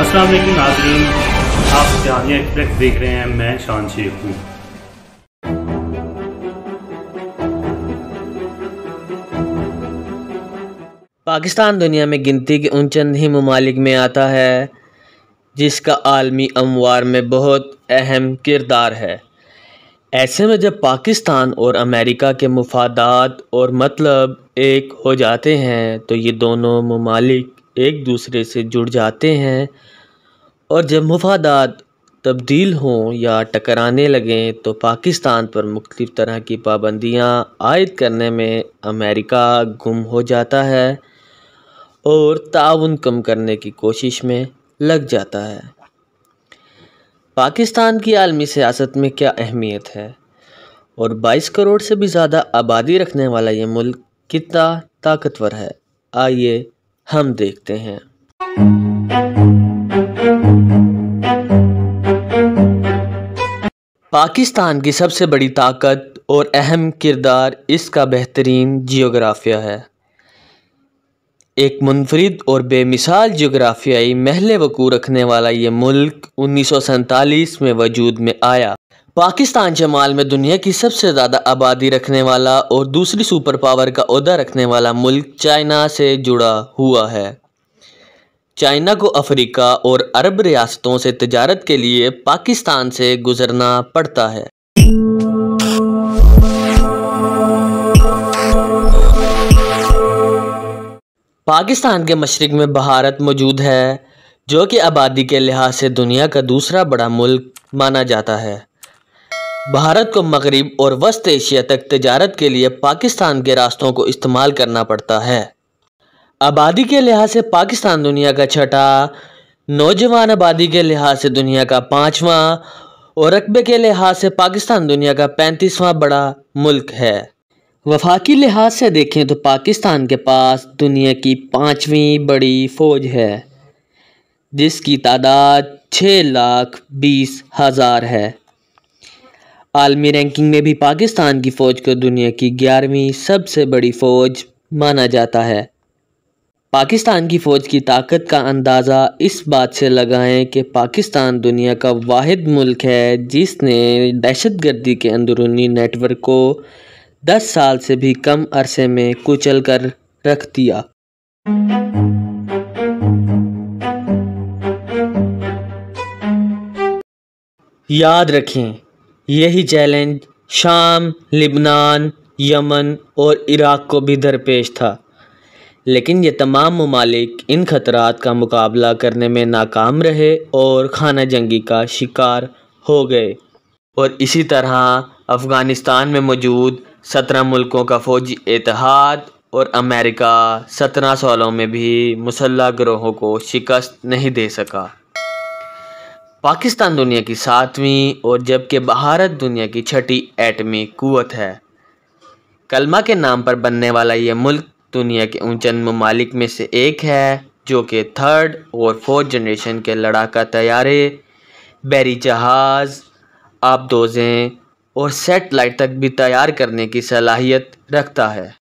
अस्सलाम नाजरीन आप जानिया एक्सप्रेस देख रहे हैं मैं शान शेख हूँ पाकिस्तान दुनिया में गिनती के उन चंद ही ममालिक में आता है जिसका आलमी अमवार में बहुत अहम किरदार है ऐसे में जब पाकिस्तान और अमेरिका के मफादात और मतलब एक हो जाते हैं तो ये दोनों ममालिक एक दूसरे से जुड़ जाते हैं और जब मफादात तब्दील हों या टकराने लगें तो पाकिस्तान पर मुख्तलिफ़ तरह की पाबंदियाँ आयद करने में अमेरिका गुम हो जाता है और ताउन कम करने की कोशिश में लग जाता है पाकिस्तान की आलमी सियासत में क्या अहमियत है और 22 करोड़ से भी ज़्यादा आबादी रखने वाला ये मुल्क कितना ताकतवर है आइए हम देखते हैं पाकिस्तान की सबसे बड़ी ताकत और अहम किरदार इसका बेहतरीन जियोग्राफिया है एक मुनफरद और बेमिसाल जोग्राफियाई महल वकू रखने वाला ये मुल्क उन्नीस में वजूद में आया पाकिस्तान जमाल में दुनिया की सबसे ज़्यादा आबादी रखने वाला और दूसरी सुपर पावर का अहदा रखने वाला मुल्क चाइना से जुड़ा हुआ है चाइना को अफ्रीका और अरब रियासतों से तजारत के लिए पाकिस्तान से गुजरना पड़ता है पाकिस्तान के मशरक में भारत मौजूद है जो कि आबादी के लिहाज से दुनिया का दूसरा बड़ा मुल्क माना जाता है भारत को मगरब और वस्त एशिया तक तजारत के लिए पाकिस्तान के रास्तों को इस्तेमाल करना पड़ता है आबादी के लिहाज से पाकिस्तान दुनिया का छठा नौजवान आबादी के लिहाज से दुनिया का पाँचवा और रकबे के लिहाज से पाकिस्तान दुनिया का पैंतीसवां बड़ा मुल्क है वफाकी लिहाज से देखें तो पाकिस्तान के पास दुनिया की पाँचवीं बड़ी फ़ौज है जिसकी तादाद छः लाख बीस हज़ार है आलमी रैंकिंग में भी पाकिस्तान की फ़ौज को दुनिया की ग्यारहवीं सबसे बड़ी फ़ौज माना जाता है पाकिस्तान की फ़ौज की ताकत का अंदाज़ा इस बात से लगाएं कि पाकिस्तान दुनिया का वाद मुल्क है जिसने दहशत गर्दी के अंदरूनी नेटवर्क को दस साल से भी कम अरसे में कुचल कर रख दिया याद रखें यही चैलेंज शाम लिबनान यमन और इराक़ को भी दरपेश था लेकिन ये तमाम ममालिक इन ख़तरात का मुकाबला करने में नाकाम रहे और खाना जंगी का शिकार हो गए और इसी तरह अफ़गानिस्तान में मौजूद सत्रह मुल्कों का फ़ौजी इतिहाद और अमेरिका सत्रह सालों में भी मुसल्ह ग्रोहों को शिकस्त नहीं दे सका पाकिस्तान दुनिया की सातवीं और जबकि भारत दुनिया की छठी एटमी कुत है कलमा के नाम पर बनने वाला ये मुल्क दुनिया के उन चंद ममालिक में से एक है जो कि थर्ड और फोर्थ जनरेशन के लड़ाका तैयारे बैरी जहाज़ आबदोज़ें और सेटेलाइट तक भी तैयार करने की सलाहियत रखता है